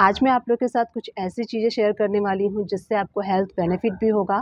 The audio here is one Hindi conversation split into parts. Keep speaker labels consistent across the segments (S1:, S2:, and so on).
S1: आज मैं आप लोग के साथ कुछ ऐसी चीज़ें शेयर करने वाली हूँ जिससे आपको हेल्थ बेनिफिट भी होगा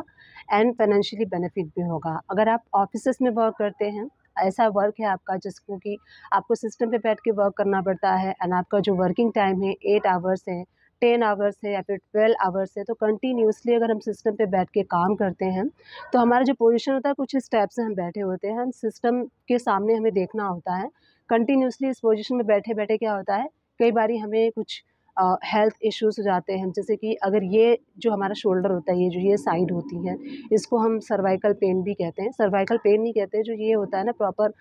S1: एंड फाइनेंशियली बेनिफिट भी होगा अगर आप ऑफिस में वर्क करते हैं ऐसा वर्क है आपका जिसको कि आपको सिस्टम पे बैठ के वर्क करना पड़ता है एंड आपका जो वर्किंग टाइम है एट आवर्स है टेन आवर्स है या फिर ट्वेल्व आवर्स है तो कंटिन्यूसली अगर हम सिस्टम पे बैठ के काम करते हैं तो हमारा जो पोजीशन होता है कुछ स्टेप से हम बैठे होते हैं हम सिस्टम के सामने हमें देखना होता है कंटिन्यूसली इस पोजिशन में बैठे बैठे क्या होता है कई बार हमें कुछ हेल्थ इश्यूज हो जाते हैं जैसे कि अगर ये जो हमारा शोल्डर होता है ये जो ये साइड होती है इसको हम सर्वाइकल पेन भी कहते हैं सर्वाइकल पेन नहीं कहते जो ये होता है ना प्रॉपर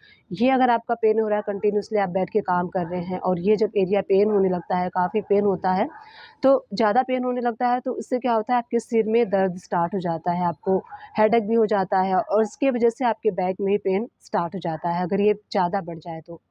S1: ये अगर आपका पेन हो रहा है कंटिन्यूसली आप बैठ के काम कर रहे हैं और ये जब एरिया पेन होने लगता है काफ़ी पेन होता है तो ज़्यादा पेन होने लगता है तो इससे क्या होता है आपके सिर में दर्द स्टार्ट हो जाता है आपको हेड भी हो जाता है और इसके वजह से आपके बैक में पेन स्टार्ट हो जाता है अगर ये ज़्यादा बढ़ जाए तो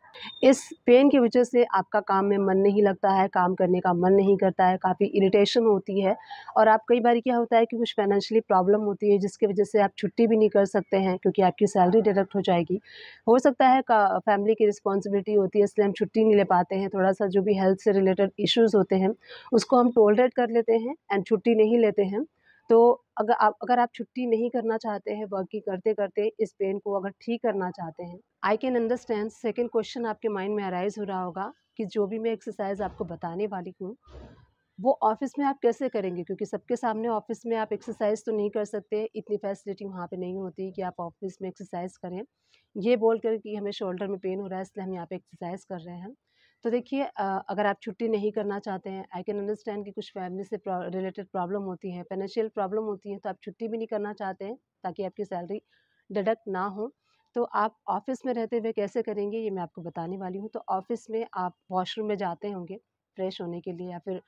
S1: इस पेन की वजह से आपका काम में मन नहीं लगता है काम करने का मन नहीं करता है काफ़ी इरिटेशन होती है और आप कई बार क्या होता है कि कुछ फाइनेंशियली प्रॉब्लम होती है जिसकी वजह से आप छुट्टी भी नहीं कर सकते हैं क्योंकि आपकी सैलरी डिडक्ट हो जाएगी हो सकता है फैमिली की रिस्पॉन्सिबिलिटी होती है इसलिए हम छुट्टी नहीं ले पाते हैं थोड़ा सा जो भी हेल्थ से रिलेटेड इशूज़ होते हैं उसको हम टोलरेट कर लेते हैं एंड छुट्टी नहीं लेते हैं तो अगर आप अगर आप छुट्टी नहीं करना चाहते हैं वर्क की करते करते इस पेन को अगर ठीक करना चाहते हैं I can understand second question आपके माइंड में अराइज हो रहा होगा कि जो भी मैं एक्सरसाइज आपको बताने वाली हूँ वो ऑफिस में आप कैसे करेंगे क्योंकि सबके सामने ऑफिस में आप एक्सरसाइज तो नहीं कर सकते इतनी फैसिलिटी वहाँ पे नहीं होती कि आप ऑफिस में एक्सरसाइज करें ये बोल कर कि हमें शोल्डर में पेन हो रहा है इसलिए हम यहाँ पे एक्सरसाइज कर रहे हैं तो देखिए अगर आप छुट्टी नहीं करना चाहते हैं आई कैन अंडरस्टैंड कि कुछ फैमिली से रिलेटेड प्रॉब्लम होती है फाइनेंशियल प्रॉब्लम होती है तो आप छुट्टी भी नहीं करना चाहते हैं ताकि आपकी सैलरी डिडक्ट ना हो तो आप ऑफ़िस में रहते हुए कैसे करेंगे ये मैं आपको बताने वाली हूँ तो ऑफ़िस में आप वॉशरूम में जाते होंगे फ्रेश होने के लिए या फिर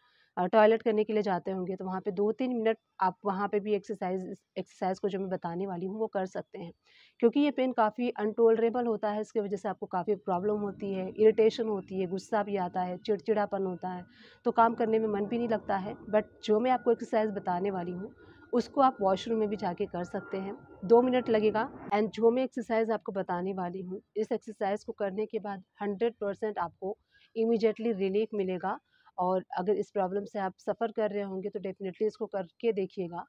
S1: टॉयलेट करने के लिए जाते होंगे तो वहाँ पे दो तीन मिनट आप वहाँ पे भी एक्सरसाइज एक्सरसाइज को जो मैं बताने वाली हूँ वो कर सकते हैं क्योंकि ये पेन काफ़ी अनटोलरेबल होता है इसकी वजह से आपको काफ़ी प्रॉब्लम होती है इरिटेशन होती है गुस्सा भी आता है चिड़चिड़ापन होता है तो काम करने में मन भी नहीं लगता है बट जो मैं आपको एक्सरसाइज बताने वाली हूँ उसको आप वॉशरूम में भी जाके कर सकते हैं दो मिनट लगेगा एंड जो मैं एक्सरसाइज आपको बताने वाली हूँ इस एक्सरसाइज को करने के बाद हंड्रेड परसेंट आपको इमिजिएटली रिलीफ मिलेगा और अगर इस प्रॉब्लम से आप सफ़र कर रहे होंगे तो डेफ़िनेटली इसको करके देखिएगा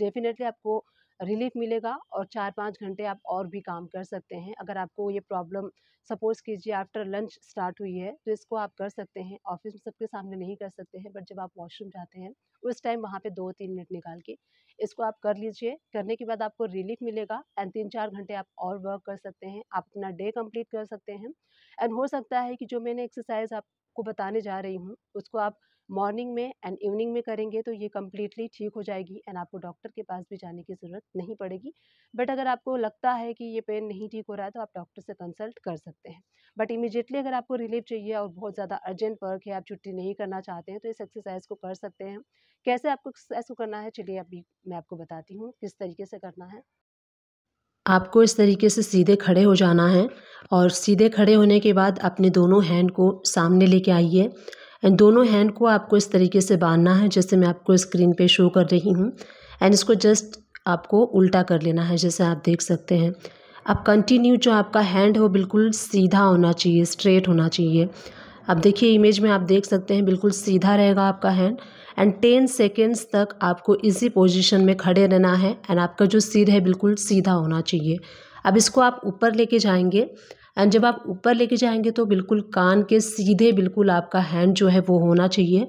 S1: डेफ़िनेटली आपको रिलीफ मिलेगा और चार पाँच घंटे आप और भी काम कर सकते हैं अगर आपको ये प्रॉब्लम सपोज कीजिए आफ्टर लंच स्टार्ट हुई है तो इसको आप कर सकते हैं ऑफिस में सबके सामने नहीं कर सकते हैं बट जब आप वॉशरूम जाते हैं उस टाइम वहाँ पे दो तीन मिनट निकाल के इसको आप कर लीजिए करने के बाद आपको रिलीफ मिलेगा एंड तीन चार घंटे आप और वर्क कर सकते हैं आप अपना डे कम्प्लीट कर सकते हैं एंड हो सकता है कि जो मैंने एक्सरसाइज आप आपको बताने जा रही हूँ उसको आप मॉर्निंग में एंड इवनिंग में करेंगे तो ये कम्प्लीटली ठीक हो जाएगी एंड आपको डॉक्टर के पास भी जाने की ज़रूरत नहीं पड़ेगी बट अगर आपको लगता है कि ये पेन नहीं ठीक हो रहा है तो आप डॉक्टर से कंसल्ट कर सकते हैं बट इमीजिएटली अगर आपको रिलीफ चाहिए और बहुत ज़्यादा अर्जेंट वर्क है आप छुट्टी नहीं करना चाहते हैं तो इस एक्सरसाइज को कर सकते हैं कैसे आपको एक्सरसाइज को करना है चलिए अभी मैं आपको बताती हूँ किस तरीके से करना है आपको इस तरीके से सीधे खड़े हो जाना है और सीधे खड़े होने के बाद अपने दोनों हैंड को सामने लेके आइए एंड दोनों हैंड को आपको इस तरीके से बांधना है जैसे मैं आपको स्क्रीन पे शो कर रही हूँ एंड इसको जस्ट आपको उल्टा कर लेना है जैसे आप देख सकते हैं अब कंटिन्यू जो आपका हैंड हो बिल्कुल सीधा होना चाहिए स्ट्रेट होना चाहिए अब देखिए इमेज में आप देख सकते हैं बिल्कुल सीधा रहेगा आपका हैंड एंड टेन सेकेंड्स तक आपको इसी पोजिशन में खड़े रहना है एंड आपका जो सिर है बिल्कुल सीधा होना चाहिए अब इसको आप ऊपर लेके जाएंगे एंड जब आप ऊपर लेके जाएंगे तो बिल्कुल कान के सीधे बिल्कुल आपका हैंड जो है वो होना चाहिए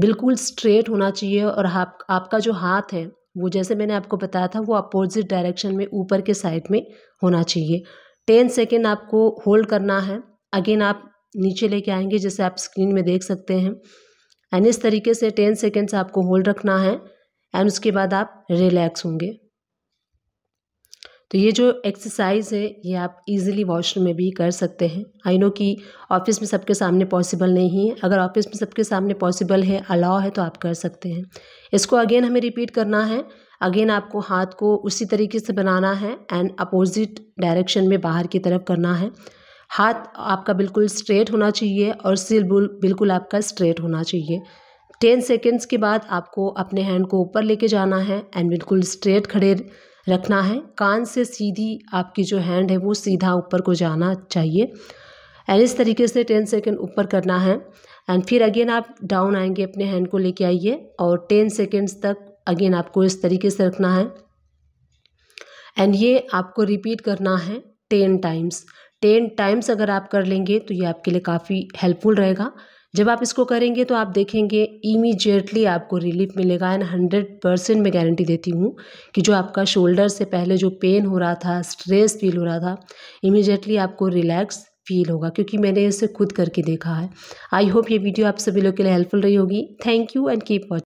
S1: बिल्कुल स्ट्रेट होना चाहिए और आप, आपका जो हाथ है वो जैसे मैंने आपको बताया था वो अपोजिट डायरेक्शन में ऊपर के साइड में होना चाहिए टेन सेकेंड आपको होल्ड करना है अगेन आप नीचे लेके आएंगे जैसे आप स्क्रीन में देख सकते हैं एंड इस तरीके से टेन सेकेंड्स आपको होल्ड रखना है एंड उसके बाद आप रिलैक्स होंगे तो ये जो एक्सरसाइज है ये आप इजीली वॉशरूम में भी कर सकते हैं आई नो कि ऑफिस में सबके सामने पॉसिबल नहीं है अगर ऑफिस में सबके सामने पॉसिबल है अलाव है तो आप कर सकते हैं इसको अगेन हमें रिपीट करना है अगेन आपको हाथ को उसी तरीके से बनाना है एंड अपोजिट डायरेक्शन में बाहर की तरफ करना है हाथ आपका बिल्कुल स्ट्रेट होना चाहिए और सिर बिल्कुल आपका स्ट्रेट होना चाहिए टेन सेकेंड्स के बाद आपको अपने हैंड को ऊपर लेके जाना है एंड बिल्कुल स्ट्रेट खड़े रखना है कान से सीधी आपकी जो हैंड है वो सीधा ऊपर को जाना चाहिए एंड इस तरीके से टेन सेकेंड ऊपर करना है एंड फिर अगेन आप डाउन आएंगे अपने हैंड को लेके आइए और टेन सेकेंड्स तक अगेन आपको इस तरीके से रखना है एंड ये आपको रिपीट करना है टेन टाइम्स टेन टाइम्स अगर आप कर लेंगे तो ये आपके लिए काफ़ी हेल्पफुल रहेगा जब आप इसको करेंगे तो आप देखेंगे इमीजिएटली आपको रिलीफ मिलेगा एंड हंड्रेड परसेंट मैं गारंटी देती हूँ कि जो आपका शोल्डर से पहले जो पेन हो रहा था स्ट्रेस फील हो रहा था इमीजिएटली आपको रिलैक्स फील होगा क्योंकि मैंने इसे खुद करके देखा है आई होप ये वीडियो आप सभी लोग के लिए हेल्पफुल रही होगी thank you and keep watch